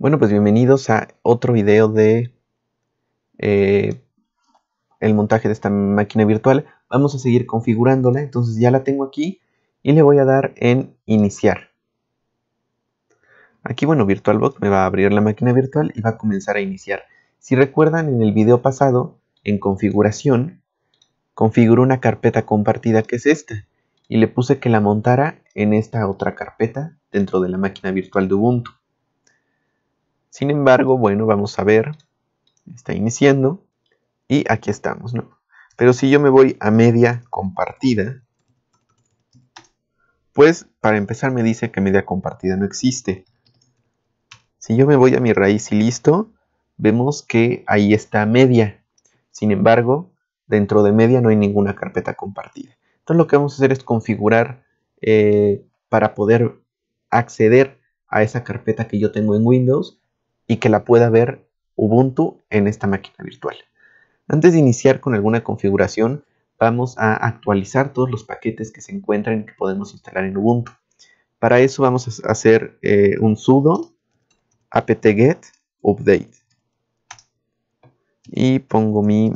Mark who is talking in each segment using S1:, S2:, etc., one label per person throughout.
S1: Bueno, pues bienvenidos a otro video de eh, el montaje de esta máquina virtual. Vamos a seguir configurándola, entonces ya la tengo aquí y le voy a dar en iniciar. Aquí, bueno, VirtualBox me va a abrir la máquina virtual y va a comenzar a iniciar. Si recuerdan, en el video pasado, en configuración, configuró una carpeta compartida que es esta y le puse que la montara en esta otra carpeta dentro de la máquina virtual de Ubuntu. Sin embargo, bueno, vamos a ver. Está iniciando. Y aquí estamos, ¿no? Pero si yo me voy a media compartida, pues para empezar me dice que media compartida no existe. Si yo me voy a mi raíz y listo, vemos que ahí está media. Sin embargo, dentro de media no hay ninguna carpeta compartida. Entonces lo que vamos a hacer es configurar eh, para poder acceder a esa carpeta que yo tengo en Windows y que la pueda ver Ubuntu en esta máquina virtual. Antes de iniciar con alguna configuración, vamos a actualizar todos los paquetes que se encuentran y que podemos instalar en Ubuntu. Para eso vamos a hacer eh, un sudo apt-get update. Y pongo mi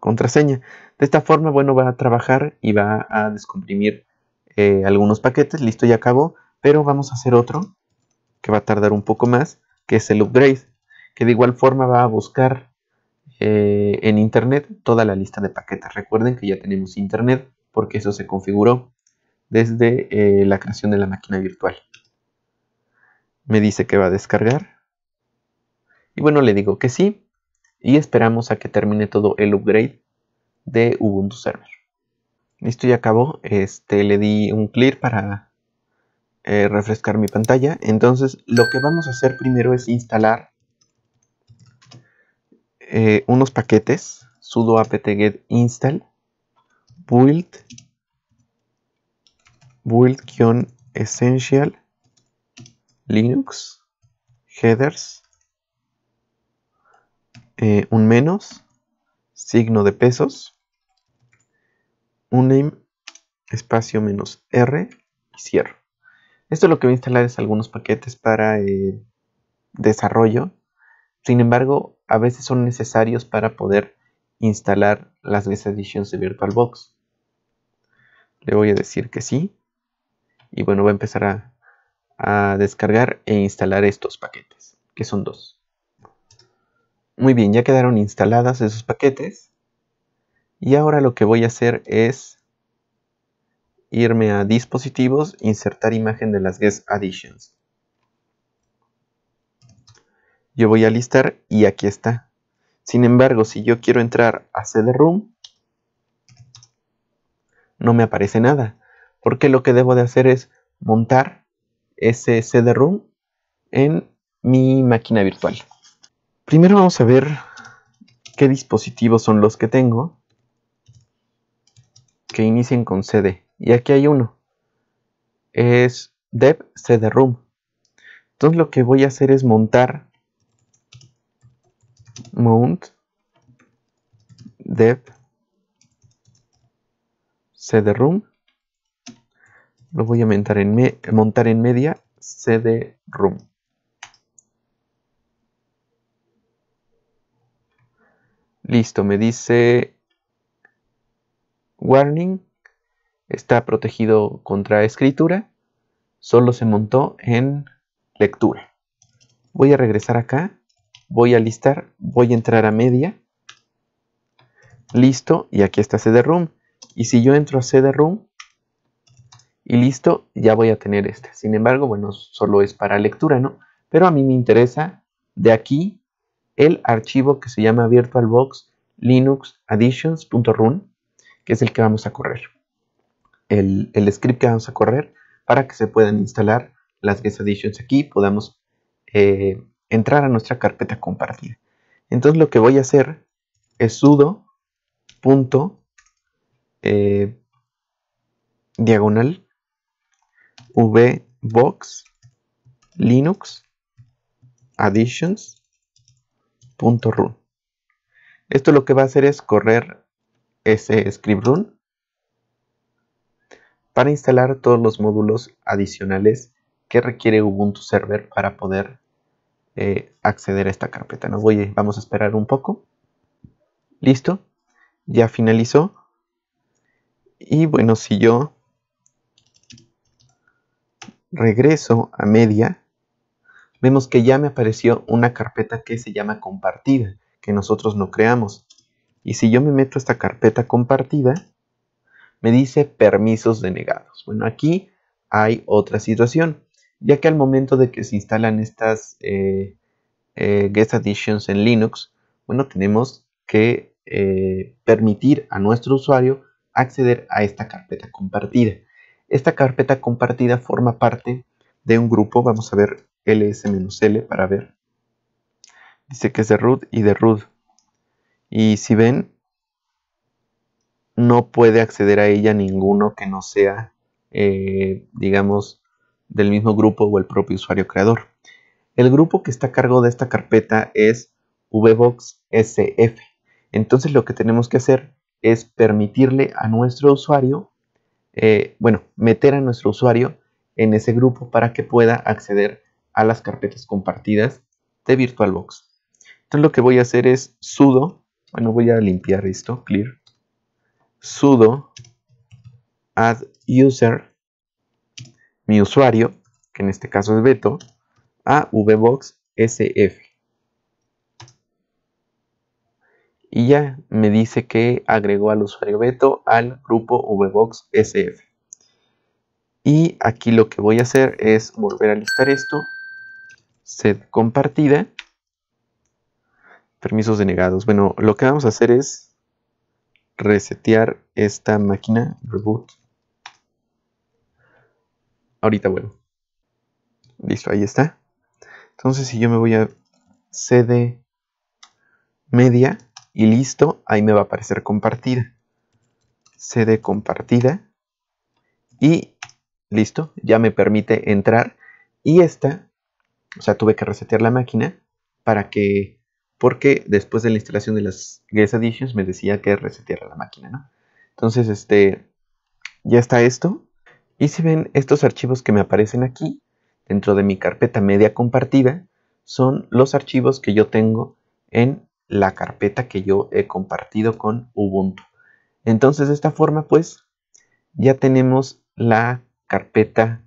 S1: contraseña. De esta forma, bueno, va a trabajar y va a descomprimir eh, algunos paquetes. Listo, ya acabó. Pero vamos a hacer otro que va a tardar un poco más, que es el upgrade, que de igual forma va a buscar eh, en internet toda la lista de paquetes. Recuerden que ya tenemos internet porque eso se configuró desde eh, la creación de la máquina virtual. Me dice que va a descargar. Y bueno, le digo que sí. Y esperamos a que termine todo el upgrade de Ubuntu Server. Listo, ya acabó. Este, le di un clear para eh, refrescar mi pantalla. Entonces lo que vamos a hacer primero es instalar eh, unos paquetes sudo apt-get install build build-essential linux headers eh, un menos signo de pesos un name espacio menos r y cierro esto lo que voy a instalar es algunos paquetes para eh, desarrollo. Sin embargo, a veces son necesarios para poder instalar las versiones editions de VirtualBox. Le voy a decir que sí. Y bueno, va a empezar a, a descargar e instalar estos paquetes, que son dos. Muy bien, ya quedaron instaladas esos paquetes. Y ahora lo que voy a hacer es irme a dispositivos, insertar imagen de las guest additions. Yo voy a listar y aquí está. Sin embargo, si yo quiero entrar a CD-ROOM, no me aparece nada, porque lo que debo de hacer es montar ese CD-ROOM en mi máquina virtual. Primero vamos a ver qué dispositivos son los que tengo que inicien con CD. Y aquí hay uno. Es dev cd-room. Entonces lo que voy a hacer es montar mount dev cd-room. Lo voy a montar en, montar en media cd-room. Listo, me dice warning está protegido contra escritura, solo se montó en lectura. Voy a regresar acá, voy a listar, voy a entrar a media. Listo, y aquí está cd Y si yo entro a cd y listo, ya voy a tener este. Sin embargo, bueno, solo es para lectura, ¿no? Pero a mí me interesa de aquí el archivo que se llama VirtualBox Linux Additions.run, que es el que vamos a correr el, script que vamos a correr para que se puedan instalar las guest additions aquí podamos eh, entrar a nuestra carpeta compartida. Entonces lo que voy a hacer es sudo punto eh, diagonal vbox linux additions .run. Esto lo que va a hacer es correr ese script run para instalar todos los módulos adicionales que requiere Ubuntu Server para poder eh, acceder a esta carpeta. Nos voy, vamos a esperar un poco. Listo, ya finalizó. Y bueno, si yo regreso a media, vemos que ya me apareció una carpeta que se llama compartida, que nosotros no creamos. Y si yo me meto a esta carpeta compartida, me dice permisos denegados. Bueno, aquí hay otra situación, ya que al momento de que se instalan estas eh, eh, guest additions en Linux, bueno, tenemos que eh, permitir a nuestro usuario acceder a esta carpeta compartida. Esta carpeta compartida forma parte de un grupo, vamos a ver ls-l para ver. Dice que es de root y de root. Y si ven, no puede acceder a ella ninguno que no sea, eh, digamos, del mismo grupo o el propio usuario creador. El grupo que está a cargo de esta carpeta es vbox sf. Entonces lo que tenemos que hacer es permitirle a nuestro usuario, eh, bueno, meter a nuestro usuario en ese grupo para que pueda acceder a las carpetas compartidas de VirtualBox. Entonces lo que voy a hacer es sudo, bueno voy a limpiar esto, clear, sudo add user mi usuario, que en este caso es Beto, a vbox sf. Y ya me dice que agregó al usuario Beto al grupo vbox sf. Y aquí lo que voy a hacer es volver a listar esto, set compartida, permisos denegados. Bueno, lo que vamos a hacer es resetear esta máquina, reboot. Ahorita vuelvo. Listo, ahí está. Entonces si yo me voy a CD media y listo, ahí me va a aparecer compartida. CD compartida y listo, ya me permite entrar y esta, o sea, tuve que resetear la máquina para que porque después de la instalación de las Guest Additions, me decía que reseteara la máquina, ¿no? Entonces, este, ya está esto. Y se ven, estos archivos que me aparecen aquí, dentro de mi carpeta media compartida, son los archivos que yo tengo en la carpeta que yo he compartido con Ubuntu. Entonces, de esta forma, pues, ya tenemos la carpeta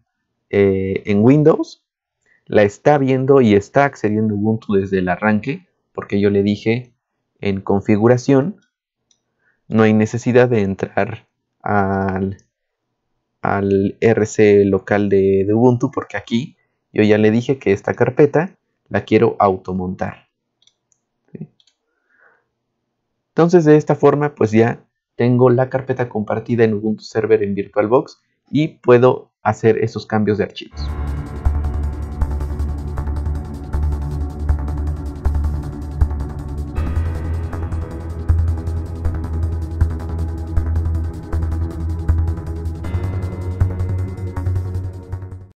S1: eh, en Windows. La está viendo y está accediendo Ubuntu desde el arranque porque yo le dije en configuración, no hay necesidad de entrar al, al RC local de, Ubuntu, porque aquí yo ya le dije que esta carpeta la quiero automontar. Entonces de esta forma pues ya tengo la carpeta compartida en Ubuntu Server en VirtualBox y puedo hacer esos cambios de archivos.